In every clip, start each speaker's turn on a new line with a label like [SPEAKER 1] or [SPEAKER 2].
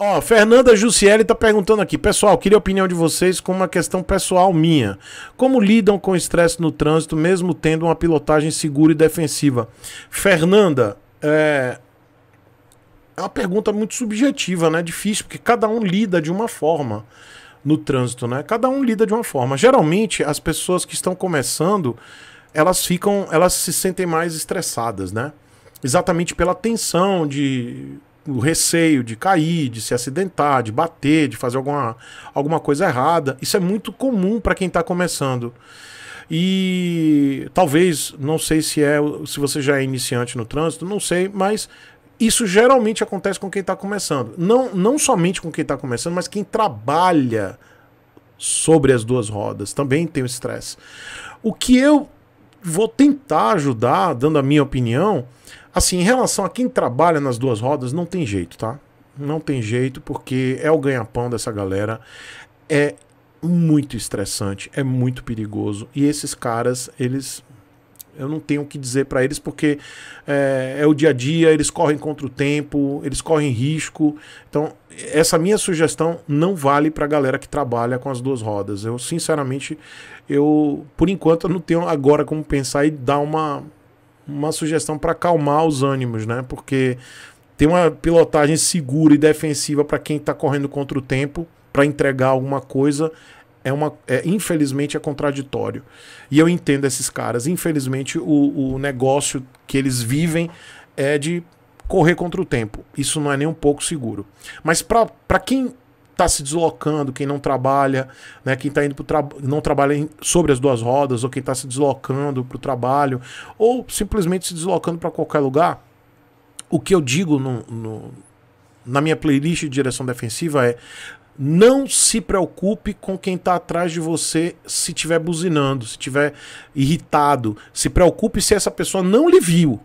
[SPEAKER 1] Ó, Fernanda Jussiele tá perguntando aqui, pessoal, queria a opinião de vocês com uma questão pessoal minha. Como lidam com estresse no trânsito, mesmo tendo uma pilotagem segura e defensiva? Fernanda, é, é uma pergunta muito subjetiva, né? Difícil, porque cada um lida de uma forma no trânsito, né? Cada um lida de uma forma. Geralmente, as pessoas que estão começando, elas ficam, elas se sentem mais estressadas, né? Exatamente pela tensão de o receio de cair, de se acidentar, de bater, de fazer alguma, alguma coisa errada. Isso é muito comum para quem está começando. E talvez, não sei se é, se você já é iniciante no trânsito, não sei, mas isso geralmente acontece com quem está começando. Não, não somente com quem está começando, mas quem trabalha sobre as duas rodas também tem o estresse. O que eu vou tentar ajudar, dando a minha opinião. Assim, em relação a quem trabalha nas duas rodas, não tem jeito, tá? Não tem jeito, porque é o ganha-pão dessa galera. É muito estressante, é muito perigoso. E esses caras, eles eu não tenho o que dizer para eles porque é, é, o dia a dia, eles correm contra o tempo, eles correm risco. Então, essa minha sugestão não vale para a galera que trabalha com as duas rodas. Eu, sinceramente, eu por enquanto eu não tenho agora como pensar e dar uma, uma sugestão para acalmar os ânimos, né? Porque tem uma pilotagem segura e defensiva para quem está correndo contra o tempo para entregar alguma coisa é uma, é, infelizmente é contraditório. E eu entendo esses caras. Infelizmente, o, o negócio que eles vivem é de correr contra o tempo. Isso não é nem um pouco seguro. Mas para quem está se deslocando, quem não trabalha, né, quem está indo para tra não trabalha em, sobre as duas rodas, ou quem está se deslocando para o trabalho, ou simplesmente se deslocando para qualquer lugar, o que eu digo no, no, na minha playlist de direção defensiva é não se preocupe com quem está atrás de você se estiver buzinando, se estiver irritado. Se preocupe se essa pessoa não lhe viu.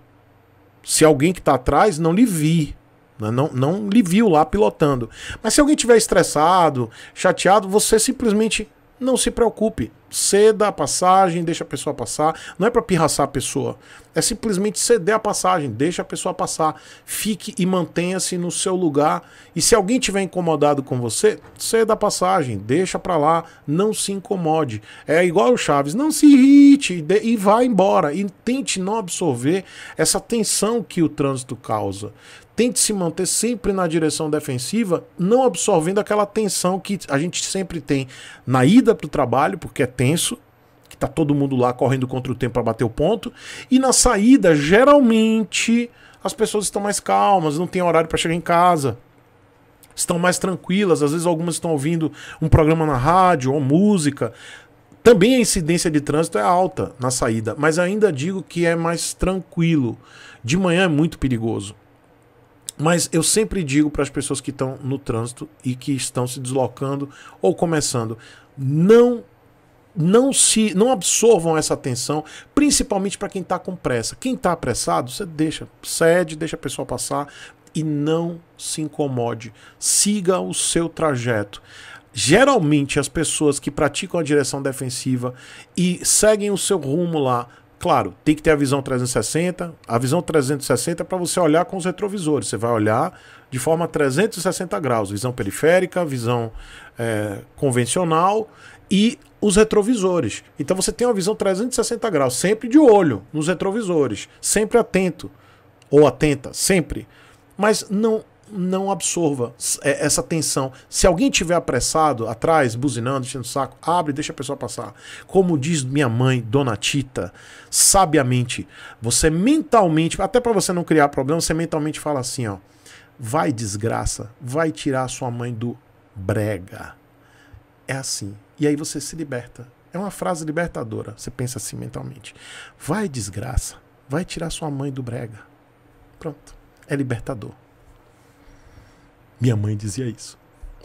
[SPEAKER 1] Se alguém que está atrás não lhe vi. Né? Não, não lhe viu lá pilotando. Mas se alguém estiver estressado, chateado, você simplesmente não se preocupe ceda a passagem, deixa a pessoa passar. Não é para pirraçar a pessoa, é simplesmente ceder a passagem, deixa a pessoa passar. Fique e mantenha-se no seu lugar. E se alguém tiver incomodado com você, ceda a passagem, deixa para lá, não se incomode. É igual o Chaves, não se irrite e vá embora. E tente não absorver essa tensão que o trânsito causa tente se manter sempre na direção defensiva, não absorvendo aquela tensão que a gente sempre tem na ida para o trabalho, porque é tenso, que tá todo mundo lá correndo contra o tempo para bater o ponto. E na saída, geralmente, as pessoas estão mais calmas, não tem horário para chegar em casa. Estão mais tranquilas, às vezes algumas estão ouvindo um programa na rádio ou música. Também a incidência de trânsito é alta na saída, mas ainda digo que é mais tranquilo. De manhã é muito perigoso. Mas eu sempre digo para as pessoas que estão no trânsito e que estão se deslocando ou começando: não não se não absorvam essa atenção, principalmente para quem está com pressa. Quem está apressado, você deixa, cede, deixa a pessoa passar e não se incomode. Siga o seu trajeto. Geralmente as pessoas que praticam a direção defensiva e seguem o seu rumo lá Claro, tem que ter a visão 360. A visão 360 é para você olhar com os retrovisores. Você vai olhar de forma 360 graus. Visão periférica, visão é, convencional e os retrovisores. Então você tem uma visão 360 graus, sempre de olho nos retrovisores, sempre atento ou atenta, sempre. Mas não não absorva é, essa tensão. Se alguém tiver apressado atrás, buzinando, enchendo o saco, abre, deixa a pessoa passar. Como diz minha mãe, Dona Tita, sabiamente, você mentalmente, até para você não criar problema, você mentalmente fala assim, ó, vai desgraça, vai tirar sua mãe do brega. É assim. E aí você se liberta. É uma frase libertadora. Você pensa assim mentalmente. Vai desgraça, vai tirar sua mãe do brega. Pronto. É libertador. Minha mãe dizia isso.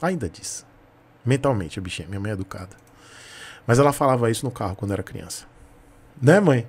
[SPEAKER 1] Ainda diz. Mentalmente, a bichinha. Minha mãe é educada. Mas ela falava isso no carro quando era criança. Né, mãe?